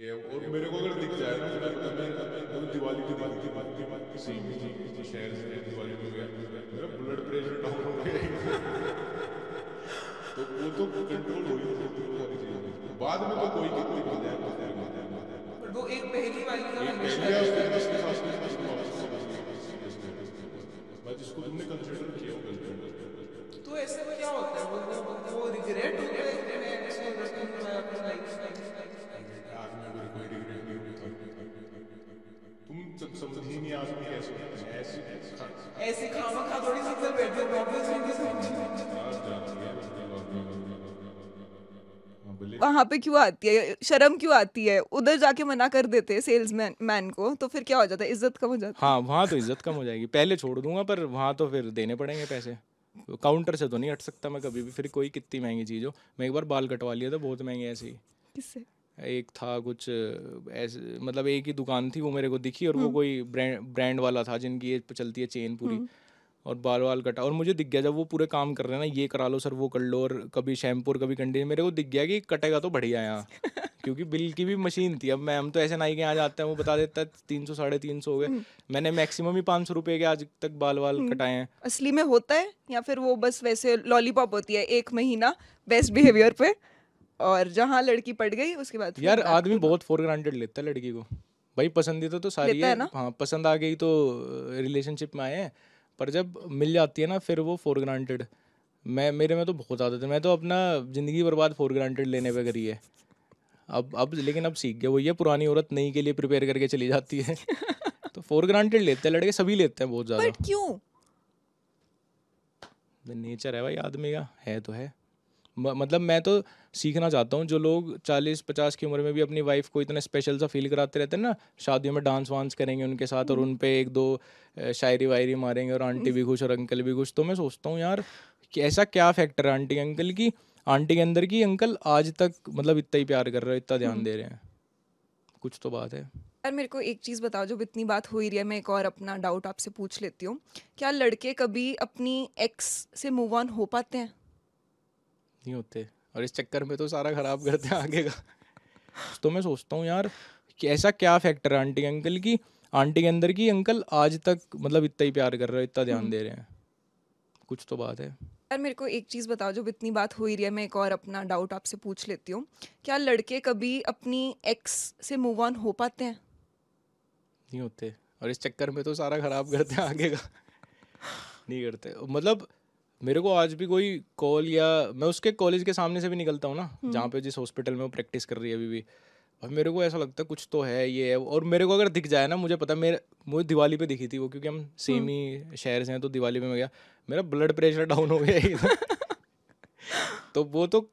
और मेरे को अगर दिख जाए ना तो मैं दिवाली की दिवाली सेम शहर से दिवाली में गया मेरा ब्लड प्रेशर डाउन हो गया तो वो तो कंट्रोल हो ही बाद में तो कोई कितनी बजाय वो एक पहली वाली का समझ ही नहीं आ खामा खा थोड़ी पे वहाँ पे क्यों आती है शर्म क्यों आती है उधर जाके मना कर देते सेल्स मैन, मैन को तो फिर क्या हो जाता है इज्जत कम हो जाती है हाँ वहाँ तो इज्जत कम हो जाएगी पहले छोड़ दूंगा पर वहाँ तो फिर देने पड़ेंगे पैसे काउंटर तो से तो नहीं हट सकता मैं कभी भी फिर कोई कितनी महंगी चीज़ हो मैं एक बार बाल कटवा लिया था बहुत महंगे ऐसे ही किससे एक था कुछ ऐसे मतलब एक ही दुकान थी वो मेरे को दिखी और वो हम्म। कोई ब्रांड ब्रांड वाला था जिनकी ये चलती है चेन पूरी हम्म। और बाल बाल कटा और मुझे दिख गया जब वो पूरे काम कर रहे हैं ना ये करा लो सर वो कर लो और कभी शैम्पू कभी कंडी मेरे को दिख गया कि कटेगा तो बढ़िया यहाँ क्योंकि बिल की भी मशीन थी अब मैम तो ऐसे नाई के यहाँ जाते हैं वो बता देता है तीन सौ साढ़े तीन सौ हो गए हम्म। मैंने मैक्सिमम ही पाँच सौ रुपए के आज तक बाल वाल कटाए हैं असली में होता है या फिर वो बस वैसे लॉलीपॉप होती है एक महीना बेस्ट बिहेवियर पे और जहाँ लड़की पड़ गई उसके बाद यार आदमी बहुत फोर ग्रांटेड लेता है लड़की को भाई पसंदीदा तो सारी है हाँ पसंद आ गई तो रिलेशनशिप में आए हैं पर जब मिल जाती है ना फिर वो फोर ग्रांटेड मैं मेरे में तो बहुत आदत है मैं तो अपना ज़िंदगी बर्बाद फोर ग्रांटेड लेने पर करी है अब अब लेकिन अब सीख गया वो ये पुरानी औरत नई के लिए प्रिपेयर करके चली जाती है तो फोर ग्रांटेड लेते हैं लड़के सभी लेते हैं बहुत ज़्यादा क्यों नेचर है भाई आदमी का है तो है मतलब मैं तो सीखना चाहता हूँ जो लोग चालीस पचास की उम्र में भी अपनी वाइफ को इतना स्पेशल सा फील कराते रहते हैं ना शादियों में डांस वांस करेंगे उनके साथ और हम्म। उन पर एक दो शायरी वायरी मारेंगे और आंटी भी खुश और अंकल भी खुश तो मैं सोचता हूँ यार कि ऐसा क्या फैक्टर है आंटी अंकल की आंटी के अंदर की अंकल आज तक मतलब इतना ही प्यार कर रहे हो इतना ध्यान हम्म। दे रहे हैं कुछ तो बात है यार मेरे को एक चीज़ बताओ जब इतनी बात हो ही रही है मैं एक और अपना डाउट आपसे पूछ लेती हूँ क्या लड़के कभी अपनी एक्स से मूव ऑन हो पाते हैं नहीं होते और इस चक्कर में तो सारा ख़राब करते हैं आगे का तो मैं सोचता हूँ यार कि ऐसा क्या फैक्टर है आंटी अंकल की आंटी के अंदर की अंकल आज तक मतलब इतना ही प्यार कर रहे हो इतना ध्यान हम्म। दे रहे हैं कुछ तो बात है यार मेरे को एक चीज़ बताओ जब इतनी बात हो ही रही है मैं एक और अपना डाउट आपसे पूछ लेती हूँ क्या लड़के कभी अपनी एक्स से मूव ऑन हो पाते हैं नहीं होते और इस चक्कर में तो सारा ख़राब करते हैं आगे का नहीं करते मतलब मेरे को आज भी कोई कॉल या मैं उसके कॉलेज के सामने से भी निकलता हूँ ना हम्म। जहाँ पे जिस हॉस्पिटल में वो प्रैक्टिस कर रही है अभी भी और मेरे को ऐसा लगता है कुछ तो है ये है और मेरे को अगर दिख जाए ना मुझे पता मेरे मुझे दिवाली पे दिखी थी वो क्योंकि हम सेम हम्म। ही शहर से हैं तो दिवाली पे मैं गया मेरा ब्लड प्रेशर डाउन हो गया तो वो तो